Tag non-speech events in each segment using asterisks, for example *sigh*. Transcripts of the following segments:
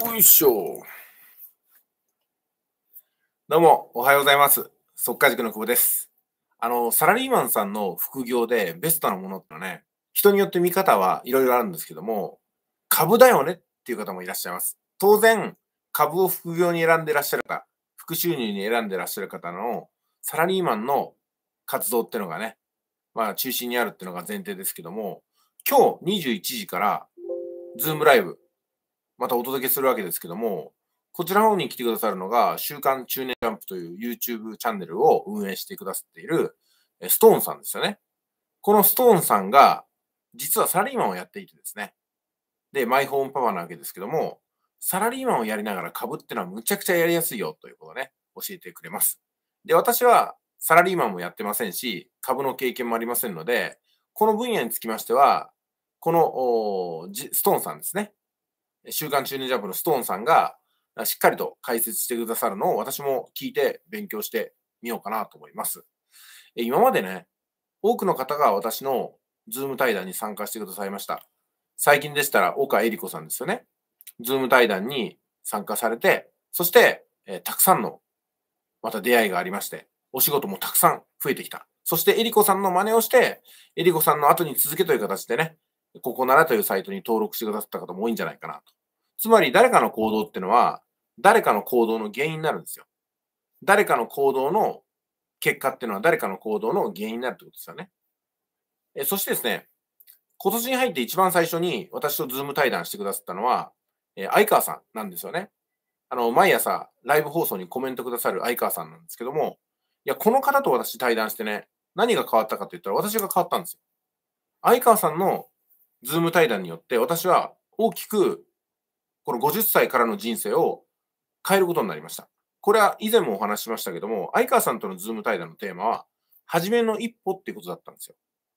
よいしょ。どうも、おはようございます。速稼塾の久保です。あの、サラリーマンさんの副業でベストなものってのはね、人によって見方はいろいろあるんですけども、株だよねっていう方もいらっしゃいます。当然、株を副業に選んでらっしゃる方、副収入に選んでらっしゃる方のサラリーマンの活動ってのがね、まあ中心にあるっていうのが前提ですけども、今日21時から、ズームライブまたお届けするわけですけども、こちらの方に来てくださるのが、週刊中年ジャンプという YouTube チャンネルを運営してくださっている、ストーンさんですよね。このストーンさんが、実はサラリーマンをやっていてですね。で、マイホームパワーなわけですけども、サラリーマンをやりながら株ってのはむちゃくちゃやりやすいよということをね、教えてくれます。で、私はサラリーマンもやってませんし、株の経験もありませんので、この分野につきましては、このストーンさんですね。週刊中年ジャンプのストーンさんが、しっかりと解説してくださるのを私も聞いて勉強してみようかなと思います。今までね、多くの方が私のズーム対談に参加してくださいました。最近でしたら岡恵理子さんですよね。ズーム対談に参加されて、そして、えたくさんのまた出会いがありまして、お仕事もたくさん増えてきた。そして、えりこさんの真似をして、えりこさんの後に続けという形でね、ここならというサイトに登録してくださった方も多いんじゃないかなと。つまり誰かの行動っていうのは、誰かの行動の原因になるんですよ。誰かの行動の結果っていうのは誰かの行動の原因になるってことですよね。えそしてですね、今年に入って一番最初に私とズーム対談してくださったのは、え相川さんなんですよね。あの、毎朝ライブ放送にコメントくださる相川さんなんですけども、いや、この方と私対談してね、何が変わったかって言ったら私が変わったんですよ。相川さんのズーム対談によって私は大きくこの50歳からの人生を変えることになりました。これは以前もお話ししましたけども、相川さんとのズーム対談のテーマは、初めの一歩っていうことだったんですよ。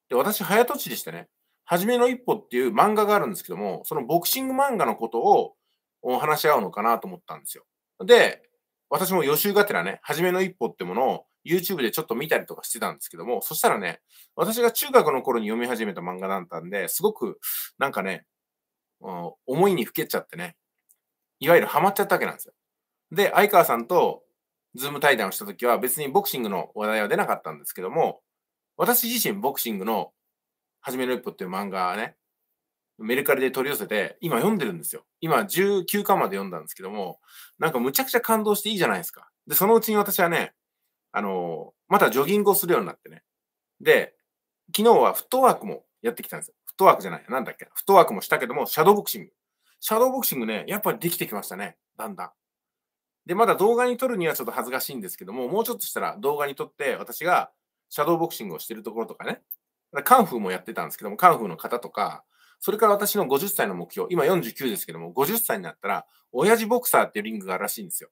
で、私、早とちりしてね、初めの一歩っていう漫画があるんですけども、そのボクシング漫画のことをお話し合うのかなと思ったんですよ。で、私も予習がてらね、初めの一歩ってものを YouTube でちょっと見たりとかしてたんですけども、そしたらね、私が中学の頃に読み始めた漫画だったんで、すごく、なんかね、思いにふけちゃってね、いわゆるハマっちゃったわけなんですよ。で、相川さんとズーム対談をした時は別にボクシングの話題は出なかったんですけども、私自身ボクシングの始めの一歩っていう漫画はね、メルカリで取り寄せて、今読んでるんですよ。今19巻まで読んだんですけども、なんかむちゃくちゃ感動していいじゃないですか。で、そのうちに私はね、あの、またジョギングをするようになってね。で、昨日はフットワークもやってきたんですよ。フットワークじゃない、なんだっけ。フットワークもしたけども、シャドーボクシング。シャドーボクシングね、やっぱりできてきましたね。だんだん。で、まだ動画に撮るにはちょっと恥ずかしいんですけども、もうちょっとしたら動画に撮って、私がシャドーボクシングをしてるところとかね、カンフーもやってたんですけども、カンフーの方とか、それから私の50歳の目標、今49ですけども、50歳になったら、親父ボクサーっていうリングがあるらしいんですよ。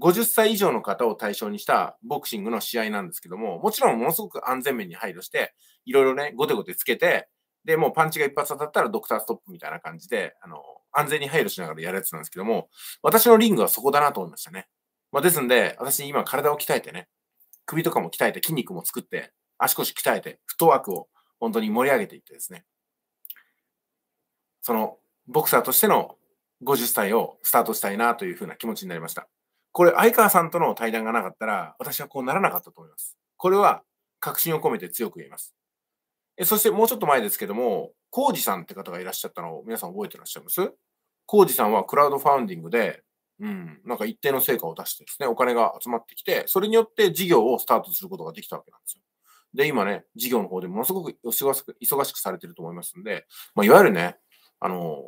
50歳以上の方を対象にしたボクシングの試合なんですけども、もちろんものすごく安全面に配慮して、いろいろね、ごてごてつけて、で、もうパンチが一発当たったらドクターストップみたいな感じで、あの、安全に配慮しながらやるやつなんですけども、私のリングはそこだなと思いましたね。まあ、ですんで、私今体を鍛えてね、首とかも鍛えて、筋肉も作って、足腰鍛えて、フットワークを本当に盛り上げていってですね、そのボクサーとしての50歳をスタートしたいなというふうな気持ちになりました。これ、相川さんとの対談がなかったら、私はこうならなかったと思います。これは確信を込めて強く言います。えそしてもうちょっと前ですけども、浩二さんって方がいらっしゃったのを皆さん覚えてらっしゃいます浩二さんはクラウドファウンディングで、うん、なんか一定の成果を出してですね、お金が集まってきて、それによって事業をスタートすることができたわけなんですよ。で、今ね、事業の方でものすごく忙しくされてると思いますんで、まあ、いわゆるね、あの、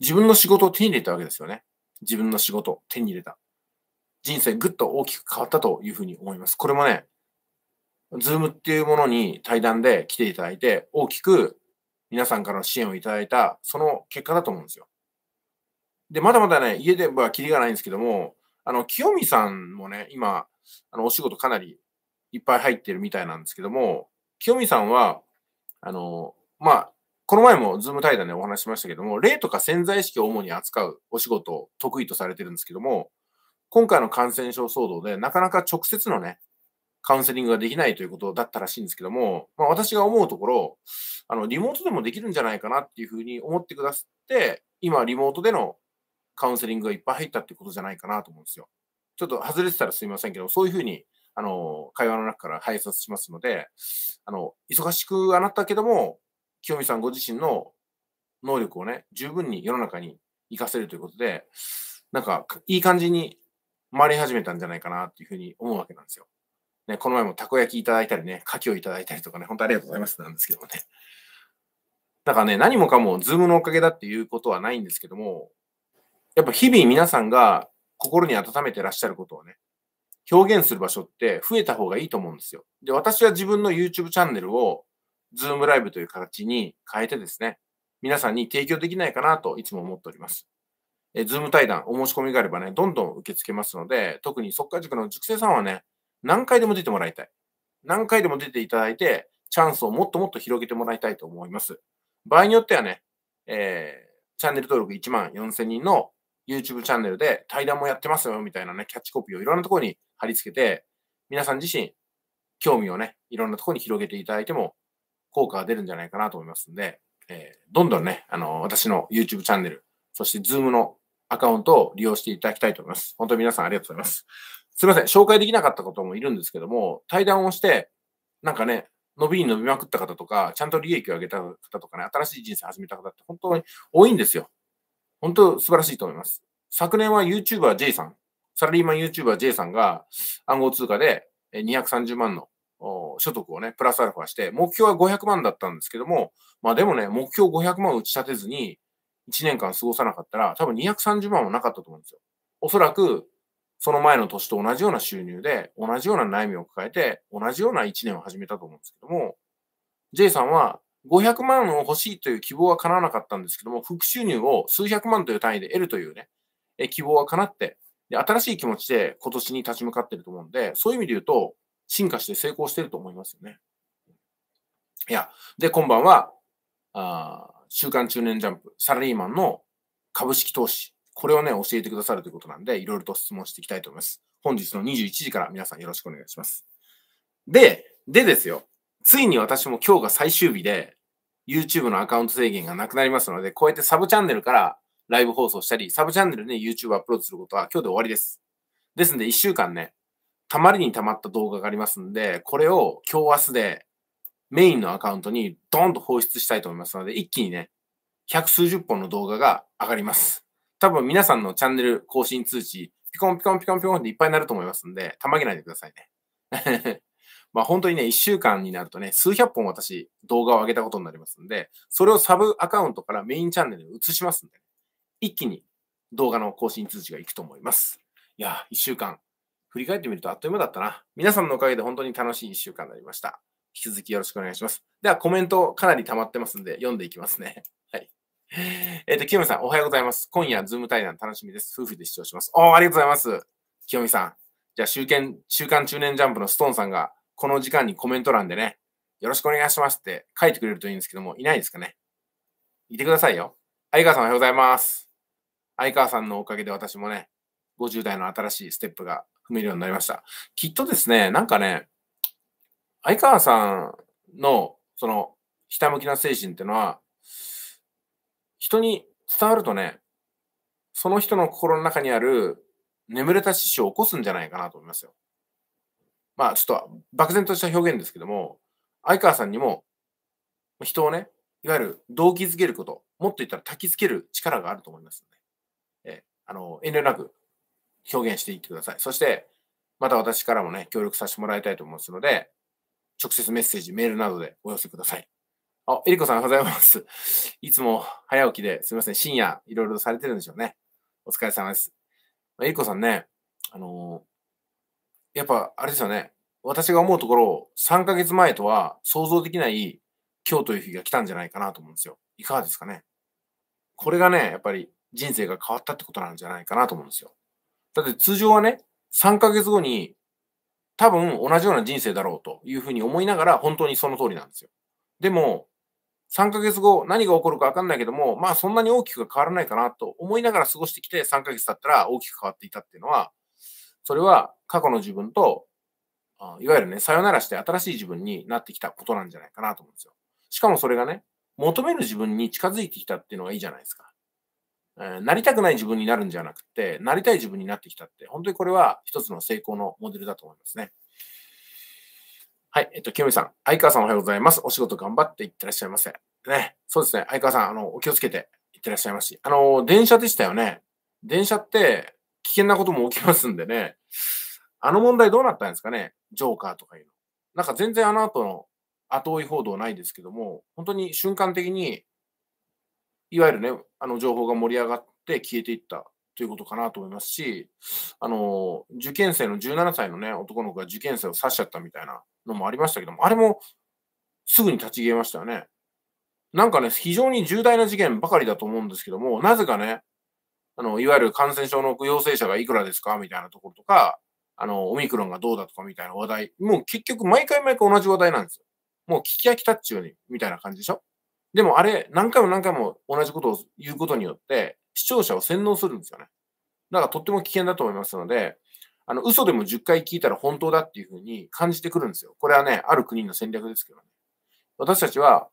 自分の仕事を手に入れたわけですよね。自分の仕事を手に入れた。人生ぐっと大きく変わったというふうに思います。これもね、ズームっていうものに対談で来ていただいて、大きく皆さんからの支援をいただいた、その結果だと思うんですよ。で、まだまだね、家ではキリがないんですけども、あの、清美さんもね、今、あの、お仕事かなりいっぱい入ってるみたいなんですけども、清美さんは、あの、まあ、この前もズーム対談でお話しましたけども、例とか潜在意識を主に扱うお仕事を得意とされてるんですけども、今回の感染症騒動でなかなか直接のね、カウンセリングができないということだったらしいんですけども、まあ、私が思うところ、あの、リモートでもできるんじゃないかなっていうふうに思ってくださって、今、リモートでのカウンセリングがいっぱい入ったってことじゃないかなと思うんですよ。ちょっと外れてたらすみませんけど、そういうふうに、あの、会話の中から拝察しますので、あの、忙しくあなったけども、清美さんご自身の能力をね、十分に世の中に活かせるということで、なんか、いい感じに回り始めたんじゃないかなっていうふうに思うわけなんですよ。ね、この前もたこ焼きいただいたりね、牡蠣をいただいたりとかね、本当ありがとうございますなんですけどもね。だからね、何もかもズームのおかげだっていうことはないんですけども、やっぱ日々皆さんが心に温めてらっしゃることをね、表現する場所って増えた方がいいと思うんですよ。で、私は自分の YouTube チャンネルをズームライブという形に変えてですね、皆さんに提供できないかなといつも思っております。え、ズーム対談、お申し込みがあればね、どんどん受け付けますので、特に即化塾の塾生さんはね、何回でも出てもらいたい。何回でも出ていただいて、チャンスをもっともっと広げてもらいたいと思います。場合によってはね、えー、チャンネル登録1万4000人の YouTube チャンネルで対談もやってますよみたいなね、キャッチコピーをいろんなところに貼り付けて、皆さん自身、興味をね、いろんなところに広げていただいても効果が出るんじゃないかなと思いますんで、えー、どんどんね、あの、私の YouTube チャンネル、そして Zoom のアカウントを利用していただきたいと思います。本当に皆さんありがとうございます。すいません、紹介できなかったこともいるんですけども、対談をして、なんかね、伸びに伸びまくった方とか、ちゃんと利益を上げた方とかね、新しい人生始めた方って本当に多いんですよ。本当素晴らしいと思います。昨年は YouTuberJ さん、サラリーマン YouTuberJ さんが暗号通貨で230万の所得をね、プラスアルファして、目標は500万だったんですけども、まあでもね、目標500万を打ち立てずに、1年間過ごさなかったら、多分230万もなかったと思うんですよ。おそらく、その前の年と同じような収入で、同じような悩みを抱えて、同じような1年を始めたと思うんですけども、J さんは500万を欲しいという希望は叶わなかったんですけども、副収入を数百万という単位で得るというね、え希望は叶ってで、新しい気持ちで今年に立ち向かってると思うんで、そういう意味で言うと、進化して成功してると思いますよね。いや、で、今晩は、あ週刊中年ジャンプ、サラリーマンの株式投資、これをね、教えてくださるということなんで、いろいろと質問していきたいと思います。本日の21時から皆さんよろしくお願いします。で、でですよ、ついに私も今日が最終日で、YouTube のアカウント制限がなくなりますので、こうやってサブチャンネルからライブ放送したり、サブチャンネルで、ね、YouTube アップロードすることは今日で終わりです。ですんで、1週間ね、たまりにたまった動画がありますんで、これを今日明日でメインのアカウントにドーンと放出したいと思いますので、一気にね、百数十本の動画が上がります。多分皆さんのチャンネル更新通知、ピコンピコンピコンピコンっていっぱいになると思いますんで、たまげないでくださいね。*laughs* まあ本当にね、一週間になるとね、数百本私動画を上げたことになりますんで、それをサブアカウントからメインチャンネルに移しますんで、一気に動画の更新通知がいくと思います。いや、一週間振り返ってみるとあっという間だったな。皆さんのおかげで本当に楽しい1週間になりました。引き続きよろしくお願いします。では、コメントかなり溜まってますんで、読んでいきますね。*laughs* はい。*laughs* えっ、ー、と、清美さん、おはようございます。今夜、ズーム対談楽しみです。夫婦で視聴します。おー、ありがとうございます。清美さん。じゃあ、週刊、週刊中年ジャンプのストーンさんが、この時間にコメント欄でね、よろしくお願いしますって書いてくれるといいんですけども、いないですかね。いてくださいよ。相川さん、おはようございます。相川さんのおかげで私もね、50代の新しいステップが踏めるようになりました。きっとですね、なんかね、相川さんの、その、ひたむきな精神っていうのは、人に伝わるとね、その人の心の中にある眠れた獅子を起こすんじゃないかなと思いますよ。まあ、ちょっと漠然とした表現ですけども、相川さんにも人をね、いわゆる動機づけること、もっと言ったら焚きつける力があると思いますので、えあの遠慮なく表現していってください。そして、また私からもね、協力させてもらいたいと思いますので、直接メッセージ、メールなどでお寄せください。あ、えりこさんおはようございます。いつも早起きですみません。深夜、いろいろされてるんでしょうね。お疲れ様です。えりこさんね、あのー、やっぱ、あれですよね。私が思うところ、3ヶ月前とは想像できない今日という日が来たんじゃないかなと思うんですよ。いかがですかね。これがね、やっぱり人生が変わったってことなんじゃないかなと思うんですよ。だって通常はね、3ヶ月後に多分同じような人生だろうというふうに思いながら本当にその通りなんですよ。でも、3ヶ月後何が起こるかわかんないけども、まあそんなに大きく変わらないかなと思いながら過ごしてきて3ヶ月経ったら大きく変わっていたっていうのは、それは過去の自分と、いわゆるね、さよならして新しい自分になってきたことなんじゃないかなと思うんですよ。しかもそれがね、求める自分に近づいてきたっていうのがいいじゃないですか。えなりたくない自分になるんじゃなくて、なりたい自分になってきたって、本当にこれは一つの成功のモデルだと思いますね。はい。えっと、清美さん。相川さんおはようございます。お仕事頑張っていってらっしゃいませ。ね。そうですね。相川さん、あの、お気をつけていってらっしゃいますし。あの、電車でしたよね。電車って危険なことも起きますんでね。あの問題どうなったんですかね。ジョーカーとかいうの。なんか全然あの後の後追い報道ないですけども、本当に瞬間的にいわゆるね、あの情報が盛り上がって消えていったということかなと思いますし、あの、受験生の17歳のね、男の子が受験生を刺しちゃったみたいなのもありましたけども、あれもすぐに立ち消えましたよね。なんかね、非常に重大な事件ばかりだと思うんですけども、なぜかね、あの、いわゆる感染症の陽性者がいくらですかみたいなところとか、あの、オミクロンがどうだとかみたいな話題、もう結局毎回毎回同じ話題なんですよ。もう聞き飽きたっちゅうに、みたいな感じでしょでもあれ、何回も何回も同じことを言うことによって、視聴者を洗脳するんですよね。だからとっても危険だと思いますので、あの、嘘でも10回聞いたら本当だっていうふうに感じてくるんですよ。これはね、ある国の戦略ですけどね。私たちは、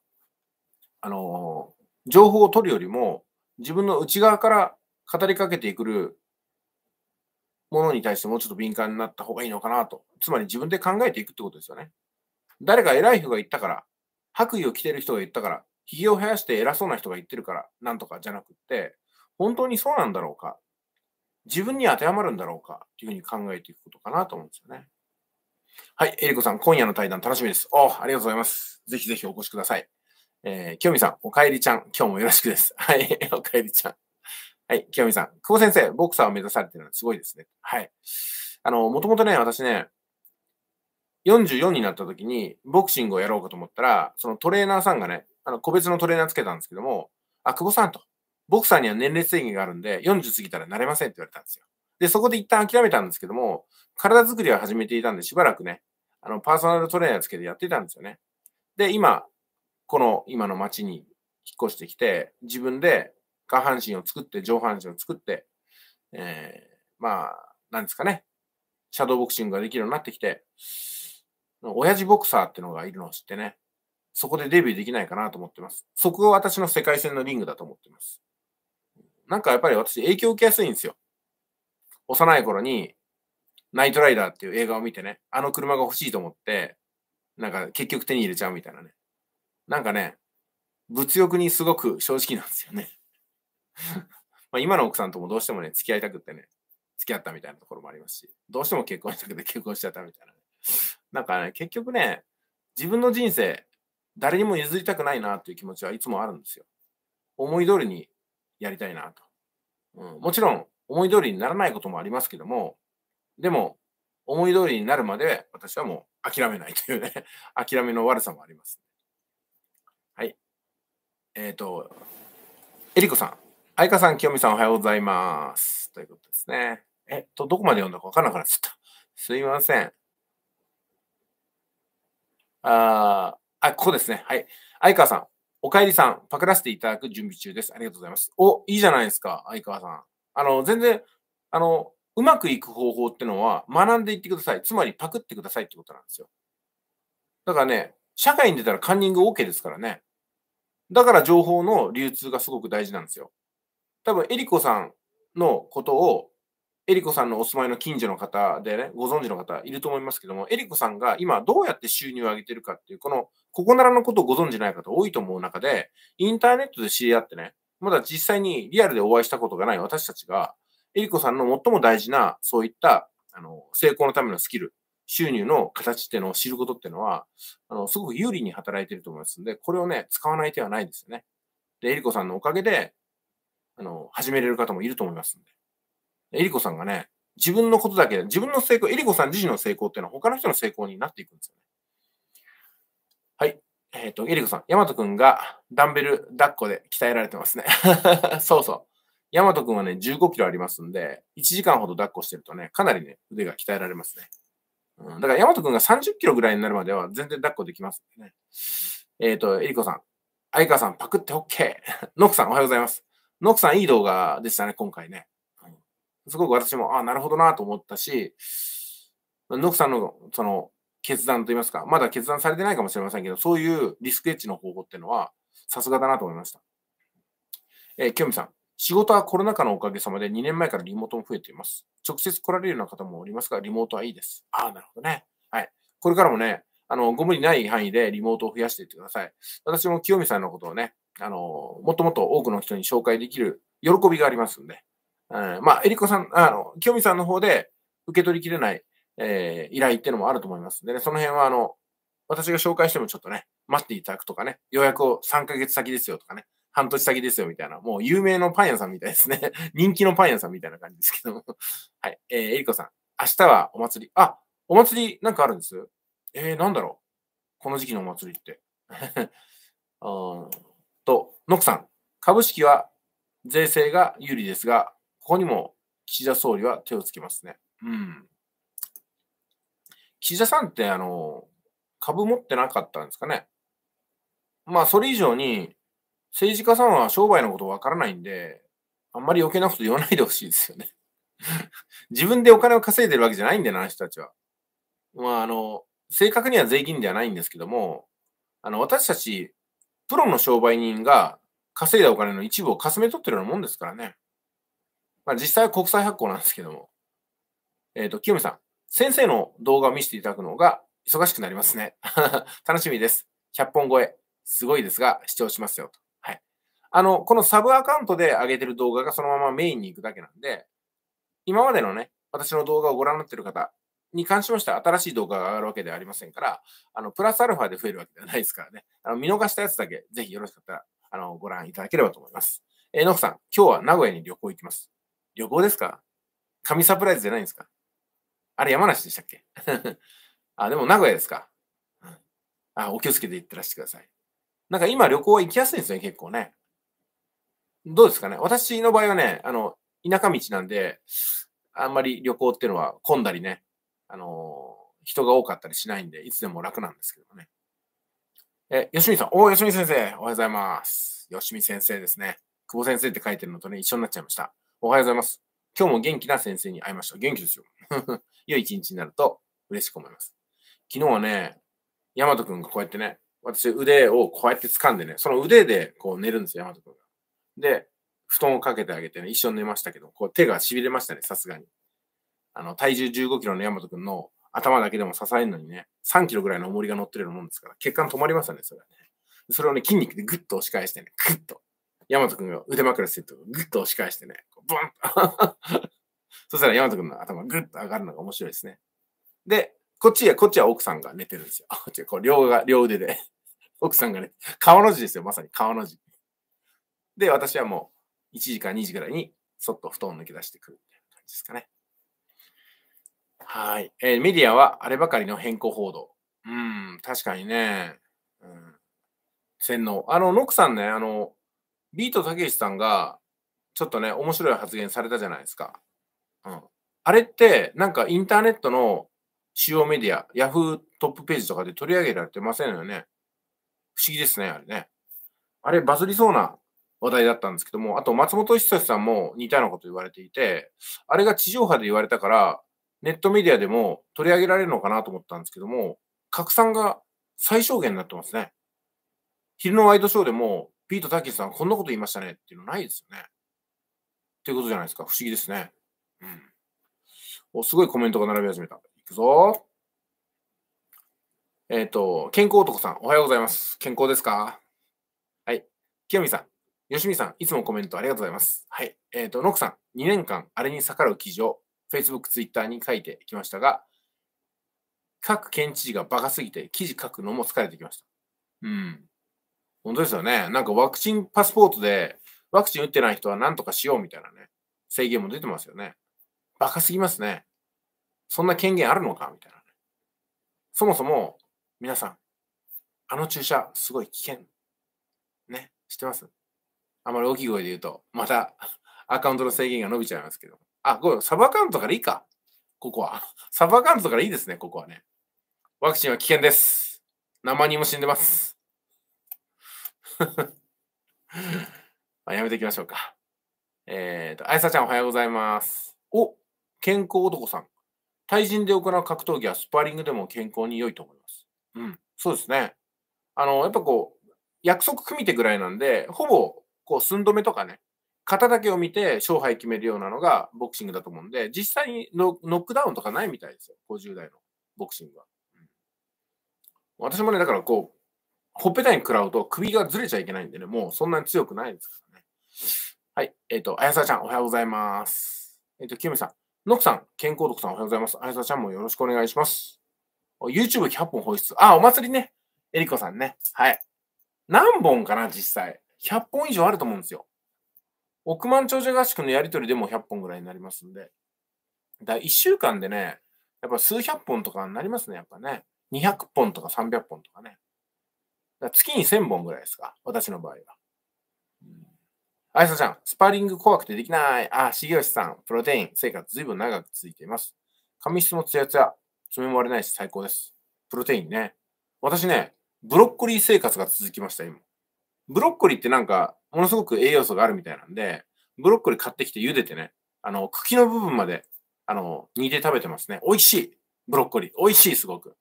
あのー、情報を取るよりも、自分の内側から語りかけてくるものに対してもうちょっと敏感になった方がいいのかなと。つまり自分で考えていくってことですよね。誰か偉い人が言ったから、白衣を着てる人が言ったから、ひげを生やして偉そうな人が言ってるから、なんとかじゃなくって、本当にそうなんだろうか自分に当てはまるんだろうかというふうに考えていくことかなと思うんですよね。はい、えりこさん、今夜の対談楽しみです。おありがとうございます。ぜひぜひお越しください。えー、きよみさん、おかえりちゃん、今日もよろしくです。*laughs* はい、おかえりちゃん。はい、きよみさん、久保先生、ボクサーを目指されてるのはすごいですね。はい。あの、もともとね、私ね、44になった時にボクシングをやろうかと思ったら、そのトレーナーさんがね、あの、個別のトレーナーつけたんですけども、あ、久保さんと、ボクサーには年齢制限があるんで、40過ぎたらなれませんって言われたんですよ。で、そこで一旦諦めたんですけども、体作りは始めていたんで、しばらくね、あの、パーソナルトレーナーつけてやっていたんですよね。で、今、この、今の町に引っ越してきて、自分で下半身を作って、上半身を作って、えー、まあ、なんですかね、シャドーボクシングができるようになってきて、親父ボクサーってのがいるのを知ってね、そこでデビューできないかなと思ってます。そこが私の世界戦のリングだと思ってます。なんかやっぱり私影響受けやすいんですよ。幼い頃に、ナイトライダーっていう映画を見てね、あの車が欲しいと思って、なんか結局手に入れちゃうみたいなね。なんかね、物欲にすごく正直なんですよねま今の奥さんともどうしてもね、付き合いたくってね、付き合ったみたいなところもありますし、どうしても結婚したくて結婚しちゃったみたいな、なんかね、結局ね、自分の人生、誰にも譲りたくないなという気持ちはいつもあるんですよ。思い通りにやりたいなと。うん、もちろん、思い通りにならないこともありますけども、でも、思い通りになるまで私はもう諦めないというね *laughs* 諦めの悪さもあります。はい。えっ、ー、と、えりこさん、愛花さん、よみさん、おはようございます。ということですね。えっと、どこまで読んだかわからなくなっちゃった。すいません。ああ、ここですね。はい。相川さん、おかえりさん、パクらせていただく準備中です。ありがとうございます。お、いいじゃないですか、相川さん。あの、全然、あの、うまくいく方法ってのは学んでいってください。つまりパクってくださいってことなんですよ。だからね、社会に出たらカンニング OK ですからね。だから情報の流通がすごく大事なんですよ。多分、エリコさんのことをエリコさんのお住まいの近所の方でね、ご存知の方いると思いますけども、エリコさんが今どうやって収入を上げてるかっていう、この、ここならのことをご存知ない方多いと思う中で、インターネットで知り合ってね、まだ実際にリアルでお会いしたことがない私たちが、エリコさんの最も大事な、そういった、あの、成功のためのスキル、収入の形っていうのを知ることっていうのは、あの、すごく有利に働いてると思いますんで、これをね、使わない手はないですよね。で、エリコさんのおかげで、あの、始めれる方もいると思いますんで。えりこさんがね、自分のことだけ、自分の成功、えりこさん自身の成功っていうのは他の人の成功になっていくんですよね。はい。えっ、ー、と、えりこさん、ヤマトくんがダンベル抱っこで鍛えられてますね。*laughs* そうそう。ヤマトくんはね、15キロありますんで、1時間ほど抱っこしてるとね、かなりね、腕が鍛えられますね。うん、だから、ヤマトくんが30キロぐらいになるまでは全然抱っこできますね。えっ、ー、と、えりこさん、相川さんパクって OK。ノックさん、おはようございます。ノックさん、いい動画でしたね、今回ね。すごく私も、ああ、なるほどなと思ったし、ノクさんのその決断といいますか、まだ決断されてないかもしれませんけど、そういうリスクエッジの方法っていうのは、さすがだなと思いました。えー、清美さん、仕事はコロナ禍のおかげさまで2年前からリモートも増えています。直接来られるような方もおりますが、リモートはいいです。ああ、なるほどね。はい。これからもね、あの、ご無理ない範囲でリモートを増やしていってください。私も清美さんのことをね、あの、もっともっと多くの人に紹介できる喜びがありますんで、まあ、えりこさん、あの、清美さんの方で受け取りきれない、えー、依頼っていうのもあると思いますんでね、その辺は、あの、私が紹介してもちょっとね、待っていただくとかね、予約を3ヶ月先ですよとかね、半年先ですよみたいな、もう有名のパン屋さんみたいですね。*laughs* 人気のパン屋さんみたいな感じですけども。*laughs* はい。えー、えりこさん、明日はお祭り。あ、お祭りなんかあるんですえー、なんだろうこの時期のお祭りって。*laughs* と、ノクさん、株式は税制が有利ですが、ここにも岸田総理は手をつけますね。うん。岸田さんって、あの、株持ってなかったんですかね。まあ、それ以上に、政治家さんは商売のことわからないんで、あんまり余計なこと言わないでほしいですよね。*laughs* 自分でお金を稼いでるわけじゃないんだよな、あの人たちは。まあ、あの、正確には税金ではないんですけども、あの、私たち、プロの商売人が稼いだお金の一部をかすめ取ってるようなもんですからね。まあ、実際は国際発行なんですけども、えっ、ー、と、清美さん、先生の動画を見せていただくのが忙しくなりますね。*laughs* 楽しみです。100本超え。すごいですが、視聴しますよと。はい。あの、このサブアカウントで上げてる動画がそのままメインに行くだけなんで、今までのね、私の動画をご覧になってる方に関しましては新しい動画が上がるわけではありませんから、あの、プラスアルファで増えるわけではないですからね。あの、見逃したやつだけ、ぜひよろしかったら、あの、ご覧いただければと思います。えー、のふさん、今日は名古屋に旅行行きます。旅行ですか神サプライズじゃないんですかあれ山梨でしたっけ *laughs* あ、でも名古屋ですか、あ、お気をつけて行ってらしてください。なんか今旅行は行きやすいんですよね、結構ね。どうですかね私の場合はね、あの、田舎道なんで、あんまり旅行っていうのは混んだりね、あのー、人が多かったりしないんで、いつでも楽なんですけどね。え、吉見さん。おー、吉見先生。おはようございます。吉見先生ですね。久保先生って書いてるのとね、一緒になっちゃいました。おはようございます。今日も元気な先生に会いました。元気ですよ。*laughs* 良い一日になると嬉しく思います。昨日はね、ヤマト君がこうやってね、私腕をこうやって掴んでね、その腕でこう寝るんですよ、ヤマト君が。で、布団をかけてあげてね、一緒に寝ましたけど、こう手が痺れましたね、さすがに。あの、体重15キロのヤマト君の頭だけでも支えるのにね、3キロぐらいの重りが乗ってるようなもんですから、血管止まりましたね、それはね。それをね、筋肉でグッと押し返してね、グッと。山和くんが腕枕するとをグッと押し返してね、ブン *laughs* そしたら山和くんの頭グッと上がるのが面白いですね。で、こっちは、こっちは奥さんが寝てるんですよ。*laughs* こう両が、両腕で。*laughs* 奥さんがね、顔の字ですよ、まさに顔の字。で、私はもう1時か2時ぐらいにそっと布団を抜け出してくるって感じですかね。はい、えー、メディアはあればかりの変更報道。うん、確かにね。うん、洗脳。あの、ノクさんね、あの、ビートたけしさんが、ちょっとね、面白い発言されたじゃないですか。うん。あれって、なんかインターネットの主要メディア、ヤフートップページとかで取り上げられてませんよね。不思議ですね、あれね。あれ、バズりそうな話題だったんですけども、あと松本一志さんも似たようなこと言われていて、あれが地上波で言われたから、ネットメディアでも取り上げられるのかなと思ったんですけども、拡散が最小限になってますね。昼のワイドショーでもピート・タキさん、こんなこと言いましたねっていうのないですよね。っていうことじゃないですか。不思議ですね。うん。お、すごいコメントが並び始めた。いくぞ。えっ、ー、と、健康男さん、おはようございます。健康ですかはい。清美さん、吉見さん、いつもコメントありがとうございます。はい。えっ、ー、と、ノクさん、2年間、あれに逆らう記事を Facebook、Twitter に書いてきましたが、各県知事がバカすぎて記事書くのも疲れてきました。うん。本当ですよね。なんかワクチンパスポートで、ワクチン打ってない人は何とかしようみたいなね、制限も出てますよね。バカすぎますね。そんな権限あるのかみたいな、ね。そもそも、皆さん、あの注射、すごい危険。ね、知ってますあまり大きい声で言うと、またアカウントの制限が伸びちゃいますけど。あ、ごめん、サブアカウントからいいか。ここは。サブアカウントからいいですね、ここはね。ワクチンは危険です。何万人も死んでます。*laughs* まあやめていきましょうか。えっ、ー、と、あやさちゃんおはようございます。お健康男さん。対人で行う格闘技はスパーリングでも健康に良いと思います。うん、そうですね。あの、やっぱこう、約束組みてぐらいなんで、ほぼ、こう、寸止めとかね、型だけを見て勝敗決めるようなのがボクシングだと思うんで、実際にノックダウンとかないみたいですよ、50代のボクシングは。うん、私もね、だからこう、ほっぺたに食らうと首がずれちゃいけないんでね、もうそんなに強くないですからね。はい。えっ、ー、と、あやさちゃん、おはようございます。えっ、ー、と、きみさん、のくさん、健康徳さん、おはようございます。あやさちゃんもよろしくお願いします。YouTube100 本放出。あ、お祭りね。えりこさんね。はい。何本かな、実際。100本以上あると思うんですよ。億万長者合宿のやりとりでも100本ぐらいになりますんで。だ1週間でね、やっぱ数百本とかになりますね、やっぱね。200本とか300本とかね。月に1000本ぐらいですか、私の場合は。あいさちゃん、スパーリング怖くてできない。あ、しげよしさん、プロテイン、生活ずいぶん長く続いています。髪質もツヤツヤ、爪も割れないし最高です。プロテインね。私ね、ブロッコリー生活が続きました、今。ブロッコリーってなんか、ものすごく栄養素があるみたいなんで、ブロッコリー買ってきて茹でてね、あの、茎の部分まで、あの、煮て食べてますね。美味しい。ブロッコリー。美味しい、すごく。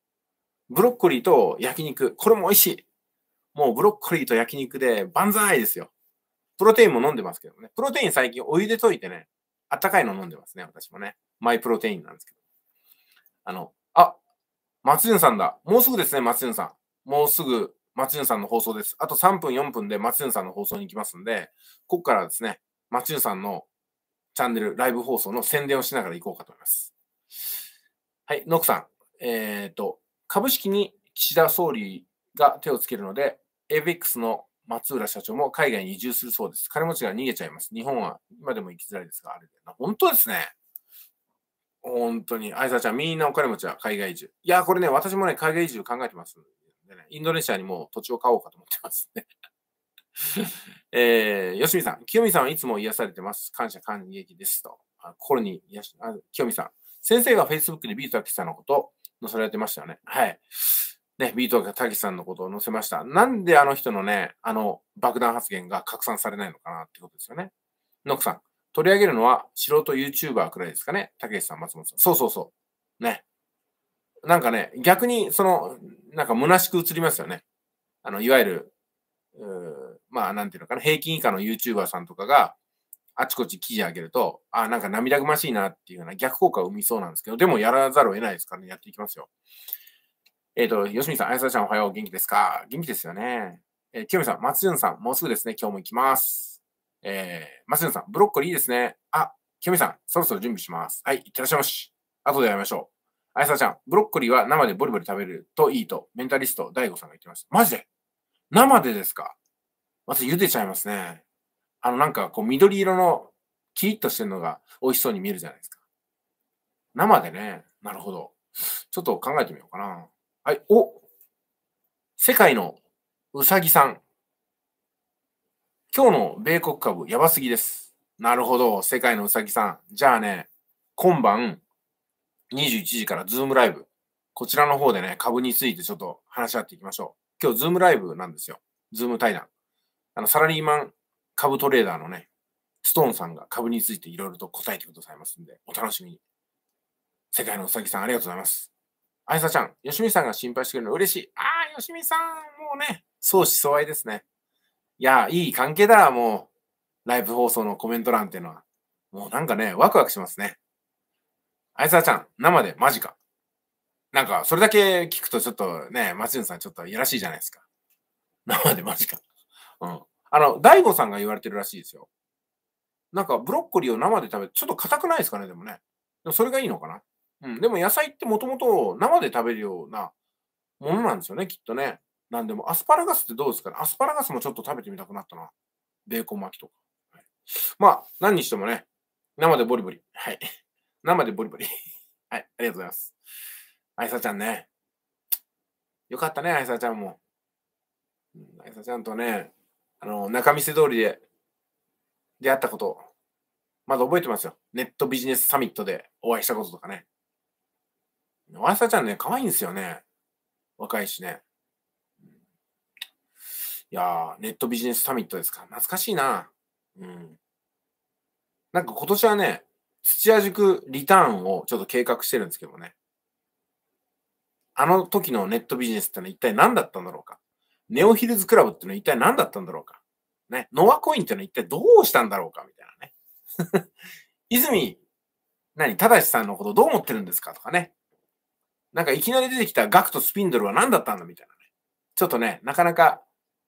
ブロッコリーと焼肉。これも美味しい。もうブロッコリーと焼肉で万歳ですよ。プロテインも飲んでますけどね。プロテイン最近お湯で溶いてね、あったかいの飲んでますね、私もね。マイプロテインなんですけど。あの、あ、松潤さんだ。もうすぐですね、松潤さん。もうすぐ松潤さんの放送です。あと3分、4分で松潤さんの放送に行きますんで、ここからですね、松潤さんのチャンネル、ライブ放送の宣伝をしながら行こうかと思います。はい、ノクさん。えっ、ー、と、株式に岸田総理が手をつけるので、a ック x の松浦社長も海外に移住するそうです。金持ちが逃げちゃいます。日本は今でも行きづらいですが、あれで。本当ですね。本当に。あいさちゃん、みんなお金持ちは海外移住。いや、これね、私もね、海外移住考えてますで、ね。インドネシアにも土地を買おうかと思ってますね。*laughs* えー、よしみさん、清美さんはいつも癒されてます。感謝感激ですと。あ心に癒し、あ清美さん、先生が Facebook でビートたけさんのこと載せられてましたよね。はい。ね、ビートたけしさんのことを載せました。なんであの人のね、あの爆弾発言が拡散されないのかなってことですよね。ノクさん、取り上げるのは素人 YouTuber くらいですかね。たけしさん、松本さん。そうそうそう。ね。なんかね、逆に、その、なんか虚しく映りますよね。あの、いわゆる、まあ、なんていうのかな、平均以下の YouTuber さんとかが、あちこち記事上げると、あ、なんか涙ぐましいなっていうような逆効果を生みそうなんですけど、でもやらざるを得ないですからね、やっていきますよ。えっ、ー、と、吉見さん、あやさちゃんおはよう、元気ですか元気ですよね。えー、よみさん、松潤さん、もうすぐですね、今日も行きます。えー、松潤さん、ブロッコリーいいですね。あ、清美さん、そろそろ準備します。はい、いってらっしゃいまし。後で会いましょう。あやさちゃん、ブロッコリーは生でボリボリ食べるといいと、メンタリスト、大悟さんが言ってました。マジで生でですかまず茹でちゃいますね。あの、なんか、こう、緑色の、キリッとしてるのが美味しそうに見えるじゃないですか。生でね、なるほど。ちょっと考えてみようかな。はい。お世界のうさぎさん。今日の米国株やばすぎです。なるほど。世界のうさぎさん。じゃあね、今晩21時からズームライブ。こちらの方でね、株についてちょっと話し合っていきましょう。今日ズームライブなんですよ。ズーム対談。あの、サラリーマン株トレーダーのね、ストーンさんが株についていろいろと答えてくださいますんで、お楽しみに。世界のうさぎさん、ありがとうございます。あいさちゃん、よしみさんが心配してくれるの嬉しい。ああ、よしみさん、もうね、相思相愛ですね。いや、いい関係だ、もう。ライブ放送のコメント欄っていうのは。もうなんかね、ワクワクしますね。あいさちゃん、生でマジか。なんか、それだけ聞くとちょっとね、松潤さんちょっといやらしいじゃないですか。生でマジか。うん。あの、大悟さんが言われてるらしいですよ。なんか、ブロッコリーを生で食べて、ちょっと硬くないですかね、でもね。でもそれがいいのかな。うん、でも野菜ってもともと生で食べるようなものなんですよね、きっとね。なんでも、アスパラガスってどうですかねアスパラガスもちょっと食べてみたくなったな。ベーコン巻きとか。はい、まあ、何にしてもね、生でボリボリ。はい。*laughs* 生でボリボリ。はい、ありがとうございます。あいさちゃんね。よかったね、あいさちゃんも。あいさちゃんとね、あの、仲見世通りで出会ったこと、まだ覚えてますよ。ネットビジネスサミットでお会いしたこととかね。わらさちゃんね、可愛いんですよね。若いしね。いやー、ネットビジネスサミットですか。懐かしいな。うん。なんか今年はね、土屋塾リターンをちょっと計画してるんですけどね。あの時のネットビジネスってのは一体何だったんだろうか。ネオヒルズクラブってのは一体何だったんだろうか。ね。ノアコインってのは一体どうしたんだろうかみたいなね。*laughs* 泉、何、正さんのことどう思ってるんですかとかね。なんかいきなり出てきたガクとスピンドルは何だったんだみたいなね。ちょっとね、なかなか、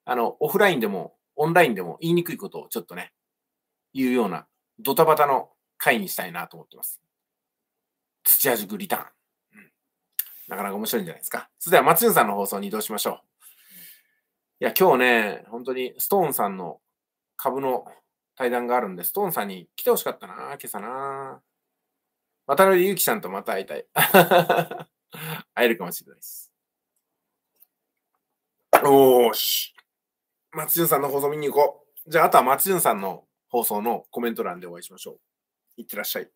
あの、オフラインでも、オンラインでも言いにくいことをちょっとね、言うような、ドタバタの回にしたいなと思ってます。土屋塾リターン。うん、なかなか面白いんじゃないですか。それでは、松潤さんの放送に移動しましょう。いや、今日ね、本当にストーンさんの株の対談があるんで、ストーンさんに来てほしかったな、今朝な。渡辺う樹さんとまた会いたい。*laughs* 会えるかもしれないです。おーし。松潤さんの放送見に行こう。じゃあ、あとは松潤さんの放送のコメント欄でお会いしましょう。いってらっしゃい。